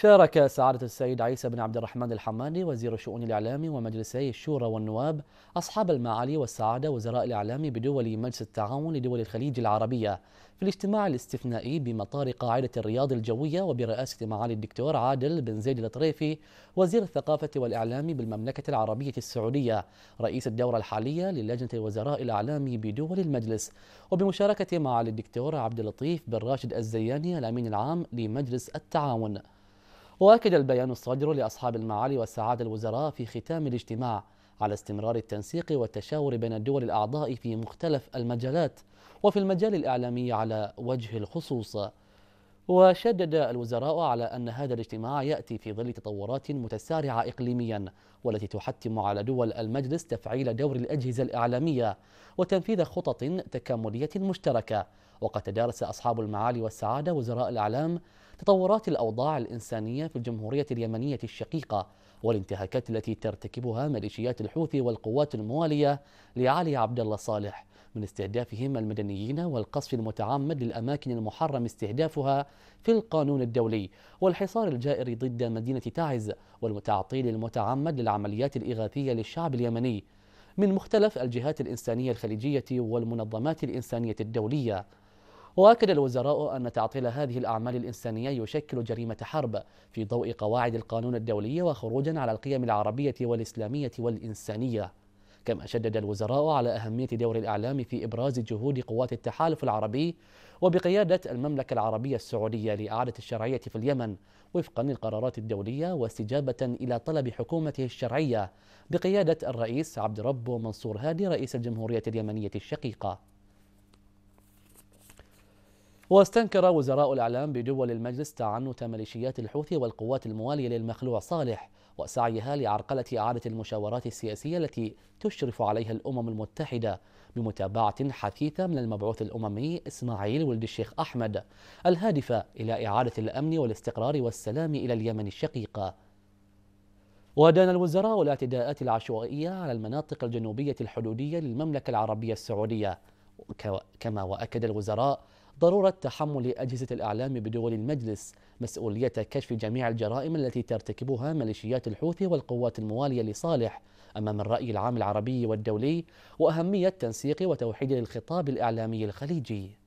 شارك سعادة السيد عيسى بن عبد الرحمن الحماني وزير الشؤون الإعلام ومجلسي الشورى والنواب أصحاب المعالي والسعادة وزراء الإعلام بدول مجلس التعاون لدول الخليج العربية في الاجتماع الاستثنائي بمطار قاعدة الرياض الجوية وبرئاسة معالي الدكتور عادل بن زيد الطريفي وزير الثقافة والإعلام بالمملكة العربية السعودية رئيس الدورة الحالية للجنة وزراء الإعلام بدول المجلس وبمشاركة معالي الدكتور عبد اللطيف بن راشد الزياني الأمين العام لمجلس التعاون واكد البيان الصادر لاصحاب المعالي والسعاده الوزراء في ختام الاجتماع على استمرار التنسيق والتشاور بين الدول الاعضاء في مختلف المجالات وفي المجال الاعلامي على وجه الخصوص وشدد الوزراء على أن هذا الاجتماع يأتي في ظل تطورات متسارعة إقليميا والتي تحتم على دول المجلس تفعيل دور الأجهزة الإعلامية وتنفيذ خطط تكاملية مشتركة وقد تدارس أصحاب المعالي والسعادة وزراء الإعلام تطورات الأوضاع الإنسانية في الجمهورية اليمنية الشقيقة والانتهاكات التي ترتكبها ميليشيات الحوثي والقوات الموالية لعلي عبد الله صالح من استهدافهم المدنيين والقصف المتعمد للأماكن المحرم استهدافها في القانون الدولي والحصار الجائر ضد مدينة تعز والتعطيل المتعمد للعمليات الإغاثية للشعب اليمني من مختلف الجهات الإنسانية الخليجية والمنظمات الإنسانية الدولية وأكد الوزراء أن تعطيل هذه الأعمال الإنسانية يشكل جريمة حرب في ضوء قواعد القانون الدولي وخروجا على القيم العربية والإسلامية والإنسانية كما شدد الوزراء على أهمية دور الإعلام في إبراز جهود قوات التحالف العربي وبقيادة المملكة العربية السعودية لإعادة الشرعية في اليمن وفقا للقرارات الدولية واستجابة إلى طلب حكومته الشرعية بقيادة الرئيس عبد ربه منصور هادي رئيس الجمهورية اليمنية الشقيقة واستنكر وزراء الإعلام بدول المجلس تعنت ميليشيات الحوثي والقوات الموالية للمخلوع صالح وسعيها لعرقلة إعادة المشاورات السياسية التي تشرف عليها الأمم المتحدة بمتابعة حثيثة من المبعوث الأممي إسماعيل ولد الشيخ أحمد الهادفة إلى إعادة الأمن والاستقرار والسلام إلى اليمن الشقيقة ودان الوزراء الاعتداءات العشوائية على المناطق الجنوبية الحدودية للمملكة العربية السعودية كما وأكد الوزراء ضرورة تحمل أجهزة الإعلام بدول المجلس مسؤولية كشف جميع الجرائم التي ترتكبها ميليشيات الحوثي والقوات الموالية لصالح أمام الرأي العام العربي والدولي وأهمية تنسيق وتوحيد الخطاب الإعلامي الخليجي